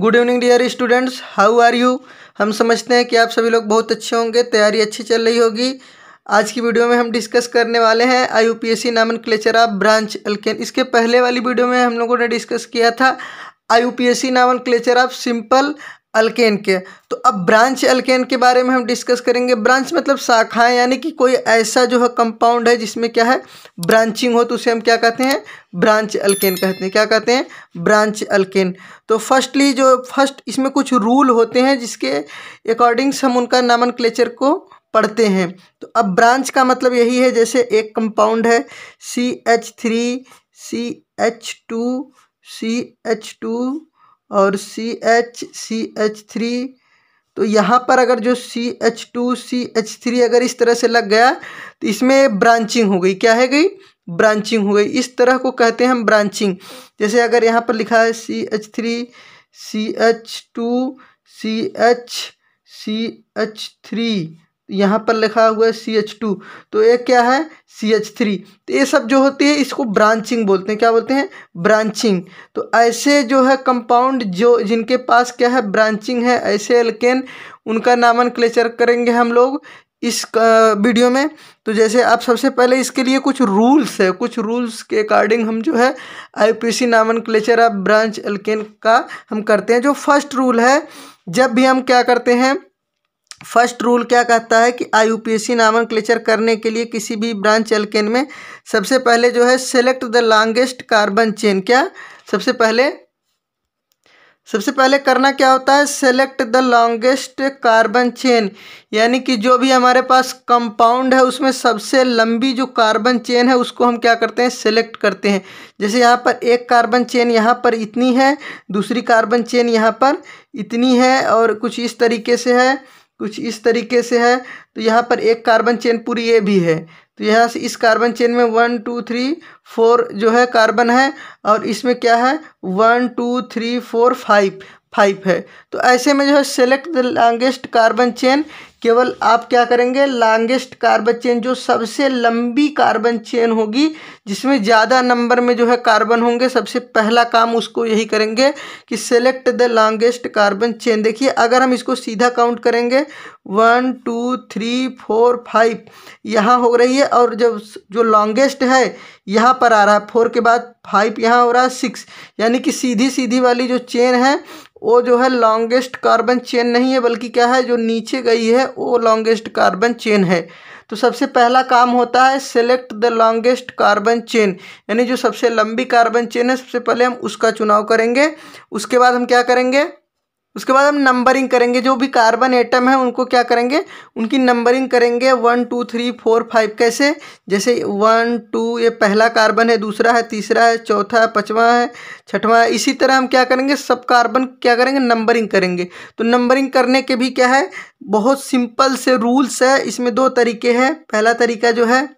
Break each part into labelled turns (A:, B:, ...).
A: good evening dear students how are you हम समझते हैं कि आप सभी लोग बहुत अच्छे होंगे तैयारी अच्छी चल रही होगी आज की वीडियो में हम डिस्कस करने वाले हैं I U P S C nomenclature of branch alkane इसके पहले वाली वीडियो में हम लोगों ने डिस्कस किया था I U P S C nomenclature of simple alkane के तो अब ब्रांच अल्केन के बारे में हम डिस्कस करेंगे ब्रांच मतलब शाखाएं यानी कि कोई ऐसा जो है कंपाउंड है जिसमें क्या है ब्रांचिंग हो तो उसे हम क्या कहते हैं ब्रांच अल्केन कहते हैं क्या कहते हैं ब्रांच अल्केन तो फर्स्टली जो फर्स्ट इसमें कुछ रूल होते हैं जिसके अकॉर्डिंग्स हम उनका नामन को पढ़ते हैं तो अब ब्रांच का मतलब यही है जैसे एक कंपाउंड है C H three C H two C H two और C H C H three तो यहाँ पर अगर जो C H two C H three अगर इस तरह से लग गया तो इसमें ब्रांचिंग हो गई क्या है गई ब्रांचिंग हो गई इस तरह को कहते हैं हम ब्रांचिंग जैसे अगर यहाँ पर लिखा है C H three C H two C H C H three यहाँ पर लिखा हुआ है सी एच टू तो ये क्या है सी एच थ्री तो ये सब जो होती है इसको ब्रांचिंग बोलते हैं क्या बोलते हैं ब्रांचिंग तो ऐसे जो है कंपाउंड जो जिनके पास क्या है ब्रांचिंग है ऐसे एल्केन उनका नामन क्लेचर करेंगे हम लोग इस वीडियो में तो जैसे आप सबसे पहले इसके लिए कुछ रूल्स है कुछ रूल्स के अकॉर्डिंग हम जो है C nomenclature of branch alkane का हम करते हैं जो फर्स्ट रूल है जब भी हम क्या करते हैं फर्स्ट रूल क्या कहता है कि I U P S C nomenclature करने के लिए किसी भी ब्रांच एल्केन में सबसे पहले जो है select the longest carbon chain क्या सबसे पहले सबसे पहले करना क्या होता है select the longest carbon chain यानी कि जो भी हमारे पास कंपाउंड है उसमें सबसे लंबी जो कार्बन चेन है उसको हम क्या करते हैं सेलेक्ट करते हैं जैसे यहाँ पर एक कार्बन चेन यहाँ पर इतनी है दूसरी कार्बन चेन यहाँ पर इतनी है और कुछ इस तरीके से है कुछ इस तरीके से है तो यहाँ पर एक कार्बन चेन पूरी ये भी है तो यहाँ से इस कार्बन चेन में वन टू थ्री फोर जो है कार्बन है और इसमें क्या है one two three four five five है तो ऐसे में जो है select the longest carbon chain केवल आप क्या करेंगे लॉन्गेस्ट कार्बन चेन जो सबसे लंबी कार्बन चेन होगी जिसमें ज़्यादा नंबर में जो है कार्बन होंगे सबसे पहला काम उसको यही करेंगे कि select the longest carbon chain देखिए अगर हम इसको सीधा काउंट करेंगे one two three four five यहाँ हो रही है और जब जो लॉन्गेस्ट है यहाँ पर आ रहा है फोर के बाद फाइव यहाँ हो रहा है सिक्स यानी कि सीधी सीधी वाली जो चेन है वो जो है लॉन्गेस्ट कार्बन चेन नहीं है बल्कि क्या है जो नीचे गई है वो लॉन्गेस्ट कार्बन चेन है तो सबसे पहला काम होता है select the longest carbon chain यानी जो सबसे लंबी कार्बन चेन है सबसे पहले हम उसका चुनाव करेंगे उसके बाद हम क्या करेंगे उसके बाद हम नंबरिंग करेंगे जो भी कार्बन एटम है उनको क्या करेंगे उनकी नंबरिंग करेंगे one two three four five कैसे जैसे वन टू ये पहला कार्बन है दूसरा है तीसरा है चौथा है पाँचवा है छठवा है इसी तरह हम क्या करेंगे सब कार्बन क्या करेंगे नंबरिंग करेंगे तो नंबरिंग करने के भी क्या है बहुत सिंपल से रूल्स है इसमें दो तरीके हैं पहला तरीका जो है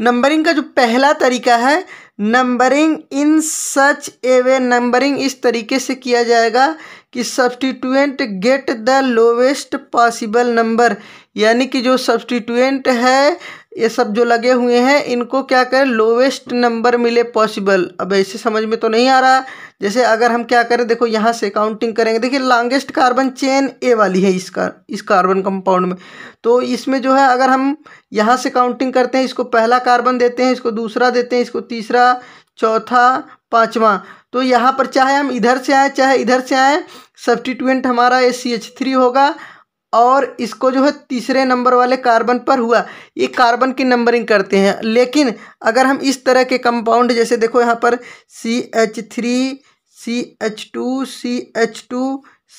A: नंबरिंग का जो पहला तरीका है numbering in such a way numbering इस तरीके से किया जाएगा कि substituent get the lowest possible number यानी कि जो सब्सटीट्यूएंट है ये सब जो लगे हुए हैं इनको क्या करें लोवेस्ट नंबर मिले पॉसिबल अब ऐसे समझ में तो नहीं आ रहा जैसे अगर हम क्या करें देखो यहाँ से काउंटिंग करेंगे देखिए लॉन्गेस्ट कार्बन चेन ए वाली है इसका इस कार्बन कंपाउंड में तो इसमें जो है अगर हम यहाँ से काउंटिंग करते हैं इसको पहला कार्बन देते हैं इसको दूसरा देते हैं इसको तीसरा चौथा पाँचवा तो यहाँ पर चाहे हम इधर से आए चाहे इधर से आएँ सब्सटीट्यूएंट हमारा ए सी एच थ्री होगा और इसको जो है तीसरे नंबर वाले कार्बन पर हुआ ये कार्बन की नंबरिंग करते हैं लेकिन अगर हम इस तरह के कंपाउंड जैसे देखो यहाँ पर C H three C H two C H two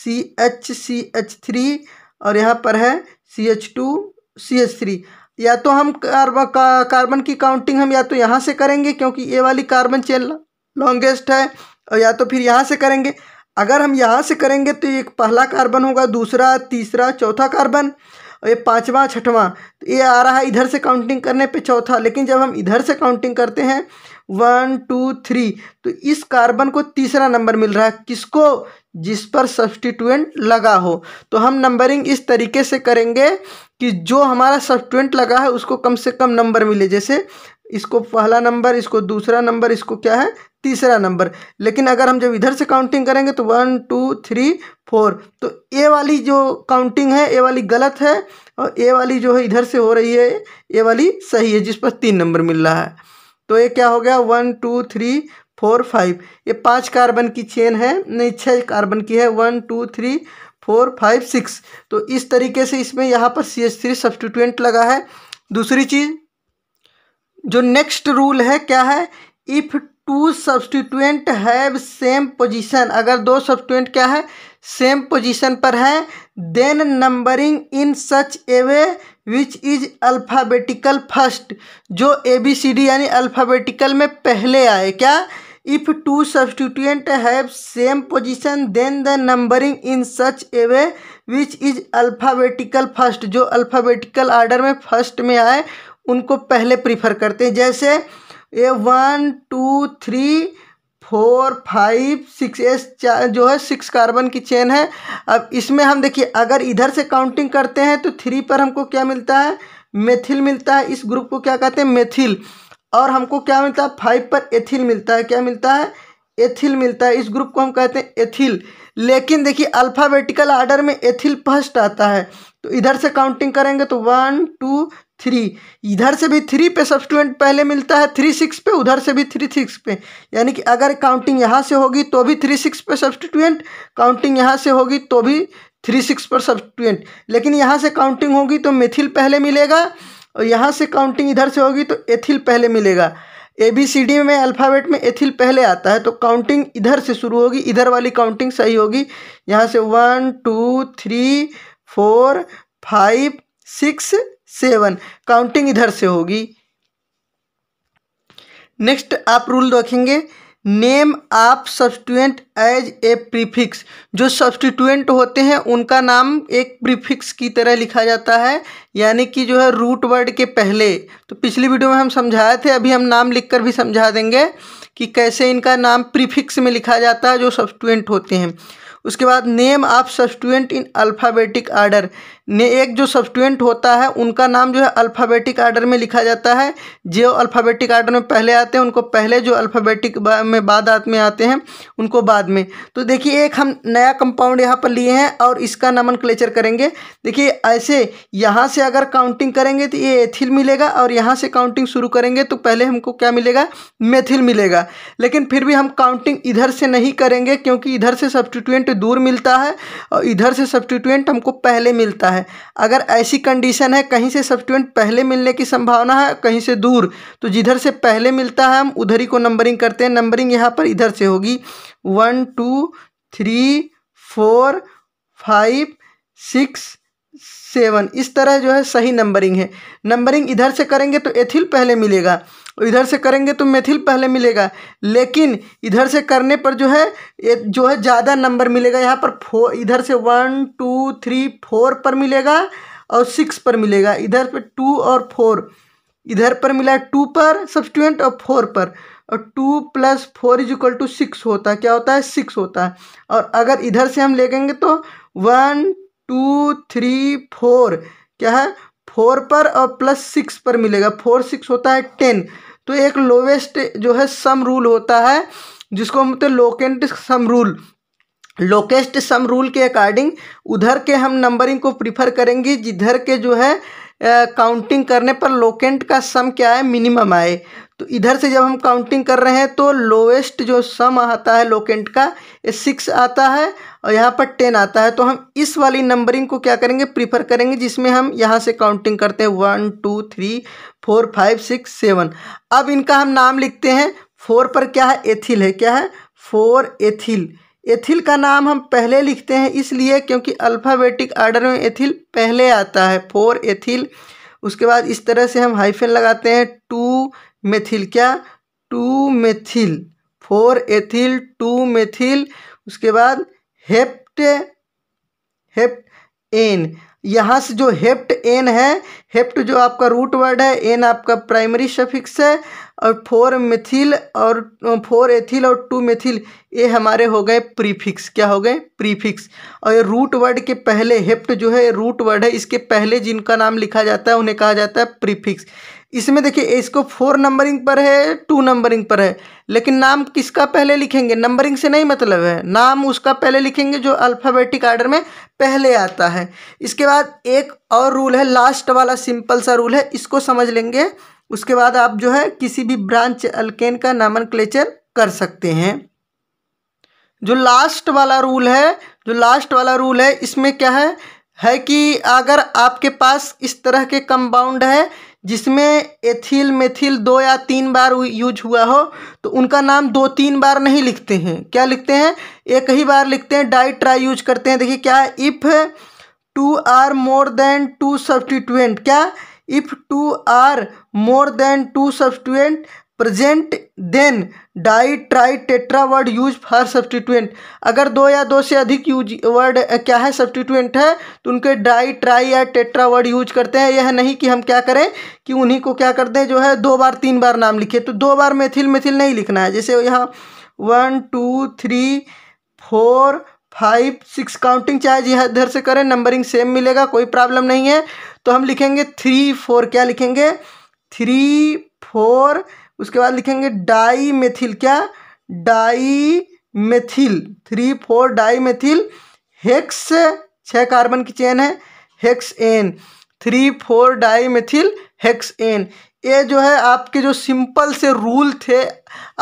A: C H C H three और यहाँ पर है C H two C H three या तो हम कार्बन का, कार्बन की काउंटिंग हम या तो यहाँ से करेंगे क्योंकि ये वाली कार्बन चेन लॉन्गेस्ट है और या तो फिर यहाँ से करेंगे अगर हम यहाँ से करेंगे तो ये पहला कार्बन होगा दूसरा तीसरा चौथा कार्बन और ये पाँचवा छठवां तो ये आ रहा है इधर से काउंटिंग करने पे चौथा लेकिन जब हम इधर से काउंटिंग करते हैं वन टू थ्री तो इस कार्बन को तीसरा नंबर मिल रहा है किसको जिस पर सब्सटीट्यूएंट लगा हो तो हम नंबरिंग इस तरीके से करेंगे कि जो हमारा ट्वेंट लगा है उसको कम से कम नंबर मिले जैसे इसको पहला नंबर इसको दूसरा नंबर इसको क्या है तीसरा नंबर लेकिन अगर हम जब इधर से काउंटिंग करेंगे तो वन टू थ्री फोर तो ए वाली जो काउंटिंग है ए वाली गलत है और ए वाली जो है इधर से हो रही है ए वाली सही है जिस पर तीन नंबर मिल रहा है तो ये क्या हो गया one two three four five ये पाँच कार्बन की चेन है नहीं छः कार्बन की है one two three four five six तो इस तरीके से इसमें यहाँ पर सी एच थ्री सब्सटीट्यूएंट लगा है दूसरी चीज़ जो नेक्स्ट रूल है क्या है if two substituent have same position अगर दो सब्सटीट्यूएंट क्या है सेम पोजीशन पर है then numbering in such a way which is alphabetical first जो ए बी सी डी यानी अल्फ़ाबेटिकल में पहले आए क्या if two substituent have same position then the numbering in such a way which is alphabetical first जो alphabetical order में first में आए उनको पहले प्रीफर करते हैं जैसे ए one two three four five six एस जो है सिक्स कार्बन की चेन है अब इसमें हम देखिए अगर इधर से काउंटिंग करते हैं तो थ्री पर हमको क्या मिलता है मेथिल मिलता है इस ग्रुप को क्या कहते हैं मेथिल और हमको क्या मिलता है फाइव पर एथिल मिलता है क्या मिलता है एथिल मिलता है इस ग्रुप को हम कहते हैं एथिल लेकिन देखिए अल्फ़ाबेटिकल आर्डर में एथिल फर्स्ट आता है तो इधर से काउंटिंग करेंगे तो वन टू थ्री इधर से भी थ्री पे सब्सटूडेंट पहले मिलता है थ्री सिक्स पे उधर से भी थ्री सिक्स पे यानी कि अगर काउंटिंग यहाँ से होगी तो भी थ्री सिक्स पे सब्सटूडेंट काउंटिंग यहाँ से होगी तो भी थ्री सिक्स पर सब्सटूडेंट लेकिन यहाँ से काउंटिंग होगी तो मेथिल पहले मिलेगा और यहाँ से काउंटिंग इधर से होगी तो एथिल पहले मिलेगा ए बी सी डी में अल्फ़ाबेट में एथिल पहले आता है तो काउंटिंग इधर से शुरू होगी इधर वाली काउंटिंग सही होगी यहाँ से one two three four five six seven counting इधर से होगी नेक्स्ट आप रूल देखेंगे name of substituent as a prefix जो सब्सटीट्यूएंट होते हैं उनका नाम एक प्रीफिक्स की तरह लिखा जाता है यानी कि जो है रूट वर्ड के पहले तो पिछली वीडियो में हम समझाए थे अभी हम नाम लिखकर भी समझा देंगे कि कैसे इनका नाम प्रीफिक्स में लिखा जाता है जो सब्सटीट्यूएंट होते हैं उसके बाद name of substituent in alphabetic order ने एक जो सब्सटूडेंट होता है उनका नाम जो है अल्फ़ाबेटिक आर्डर में लिखा जाता है जो अल्फ़ाबेटिक आर्डर में पहले आते हैं उनको पहले जो अल्फ़ाबेटिक बा, में बाद में आते हैं उनको बाद में तो देखिए एक हम नया कंपाउंड यहाँ पर लिए हैं और इसका नमन क्लेचर करेंगे देखिए ऐसे यहाँ से अगर काउंटिंग करेंगे तो ये एथिल मिलेगा और यहाँ से काउंटिंग शुरू करेंगे तो पहले हमको क्या मिलेगा मेथिल मिलेगा लेकिन फिर भी हम काउंटिंग इधर से नहीं करेंगे क्योंकि इधर से सब्सटीट्यूएंट दूर मिलता है और इधर से सब्सटीट्यूएंट हमको पहले मिलता है है अगर ऐसी कंडीशन है कहीं से सब्सिट्यूएंट पहले मिलने की संभावना है कहीं से दूर तो जिधर से पहले मिलता है हम उधर ही को नंबरिंग करते हैं नंबरिंग यहाँ पर इधर से होगी one two three four five six seven इस तरह जो है सही नंबरिंग है नंबरिंग इधर से करेंगे तो एथिल पहले मिलेगा इधर से करेंगे तो मेथिल पहले मिलेगा लेकिन इधर से करने पर जो है ये जो है ज़्यादा नंबर मिलेगा यहाँ पर फो इधर से वन टू थ्री फोर पर मिलेगा और सिक्स पर मिलेगा इधर पर टू और फोर इधर पर मिला टू पर सब्सटूडेंट और फोर पर और two plus four is equal to six होता है क्या होता है सिक्स होता है और अगर इधर से हम ले लेंगे तो वन टू थ्री फोर क्या है फोर पर और प्लस सिक्स पर मिलेगा फोर सिक्स होता है टेन तो एक लोवेस्ट जो है सम रूल होता है जिसको हम बोलते हैं locant sum rule lowest sum rule के अकॉर्डिंग उधर के हम नंबरिंग को प्रीफर करेंगे जिधर के जो है काउंटिंग करने पर लोकेंट का सम क्या है मिनिमम आए तो इधर से जब हम काउंटिंग कर रहे हैं तो लोवेस्ट जो सम आता है लोकेंट का ये सिक्स आता है और यहाँ पर टेन आता है तो हम इस वाली नंबरिंग को क्या करेंगे प्रीफर करेंगे जिसमें हम यहाँ से काउंटिंग करते हैं one two three four five six seven अब इनका हम नाम लिखते हैं फोर पर क्या है एथिल है क्या है फोर एथिल एथिल का नाम हम पहले लिखते हैं इसलिए क्योंकि अल्फ़ाबेटिक आर्डर में एथिल पहले आता है फोर एथिल उसके बाद इस तरह से हम हाइफेन लगाते हैं टू मेथिल क्या two methyl four ethyl two methyl उसके बाद हेप्ट हेप्ट एन यहाँ से जो हेप्ट एन है हेप्ट जो आपका रूट वर्ड है एन आपका प्राइमरी सफिक्स है और फोर मिथिल और फोर एथिल और टू मिथिल ये हमारे हो गए प्रीफिक्स क्या हो गए प्रीफिक्स और ये रूट वर्ड के पहले हेप्ट जो है रूट वर्ड है इसके पहले जिनका नाम लिखा जाता है उन्हें कहा जाता है प्रीफिक्स इसमें देखिए इसको फोर नंबरिंग पर है टू नंबरिंग पर है लेकिन नाम किसका पहले लिखेंगे नंबरिंग से नहीं मतलब है नाम उसका पहले लिखेंगे जो अल्फ़ाबेटिक आर्डर में पहले आता है इसके बाद एक और रूल है लास्ट वाला सिंपल सा रूल है इसको समझ लेंगे उसके बाद आप जो है किसी भी ब्रांच अल्केन का नामन कर सकते हैं जो लास्ट वाला रूल है जो लास्ट वाला रूल है इसमें क्या है है कि अगर आपके पास इस तरह के कंपाउंड है जिसमें एथिल मेथिल दो या तीन बार यूज हुआ हो तो उनका नाम दो तीन बार नहीं लिखते हैं क्या लिखते हैं एक ही बार लिखते हैं डाई ट्राई यूज करते हैं देखिए क्या है if two or more than two substituent क्या if two or more than two substituent present then di tri tetra word use for substituent अगर दो या दो से अधिक यूज वर्ड क्या है सब्सटीट्यूएंट है तो उनके डाई ट्राई या टेट्रा वर्ड यूज करते हैं यह नहीं कि हम क्या करें कि उन्हीं को क्या कर दें जो है दो बार तीन बार नाम लिखे तो दो बार मेथिल मेथिल नहीं लिखना है जैसे यहाँ one two three four five six counting चाहे जी इधर से करें नंबरिंग सेम मिलेगा कोई प्रॉब्लम नहीं है तो हम लिखेंगे थ्री फोर क्या लिखेंगे थ्री फोर उसके बाद लिखेंगे डाई मेथिल क्या di methyl three four di methyl hex छः कार्बन की चेन है hexane three four di methyl hexane ये जो है आपके जो सिंपल से रूल थे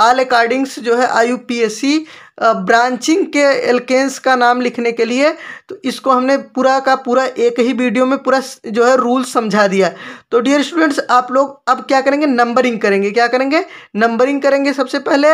A: आल अकॉर्डिंग्स जो है आई ब्रांचिंग के एलकेंस का नाम लिखने के लिए तो इसको हमने पूरा का पूरा एक ही वीडियो में पूरा जो है रूल समझा दिया तो डियर स्टूडेंट्स आप लोग अब क्या करेंगे नंबरिंग करेंगे क्या करेंगे नंबरिंग करेंगे सबसे पहले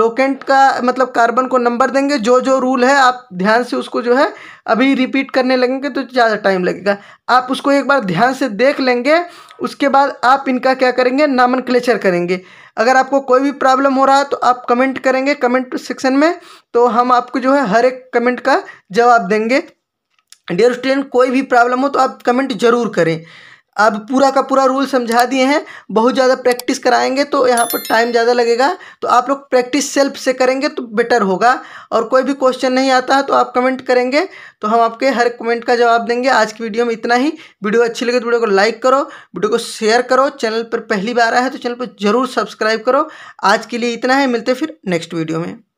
A: लोकेंट का मतलब कार्बन को नंबर देंगे जो जो रूल है आप ध्यान से उसको जो है अभी रिपीट करने लगेंगे तो ज़्यादा टाइम लगेगा आप उसको एक बार ध्यान से देख लेंगे उसके बाद आप इनका क्या करेंगे नामन करेंगे अगर आपको कोई भी प्रॉब्लम हो रहा है तो आप कमेंट करेंगे कमेंट सेक्शन में तो हम आपको जो है हर एक कमेंट का जवाब देंगे डियर स्टूडेंट कोई भी प्रॉब्लम हो तो आप कमेंट ज़रूर करें अब पूरा का पूरा रूल समझा दिए हैं बहुत ज़्यादा प्रैक्टिस कराएंगे तो यहाँ पर टाइम ज़्यादा लगेगा तो आप लोग प्रैक्टिस सेल्फ से करेंगे तो बेटर होगा और कोई भी क्वेश्चन नहीं आता है तो आप कमेंट करेंगे तो हम आपके हर कमेंट का जवाब देंगे आज की वीडियो में इतना ही वीडियो अच्छी लगे तो वीडियो को लाइक करो वीडियो को शेयर करो चैनल पर पहली बार आया है तो चैनल पर ज़रूर सब्सक्राइब करो आज के लिए इतना है मिलते फिर नेक्स्ट वीडियो में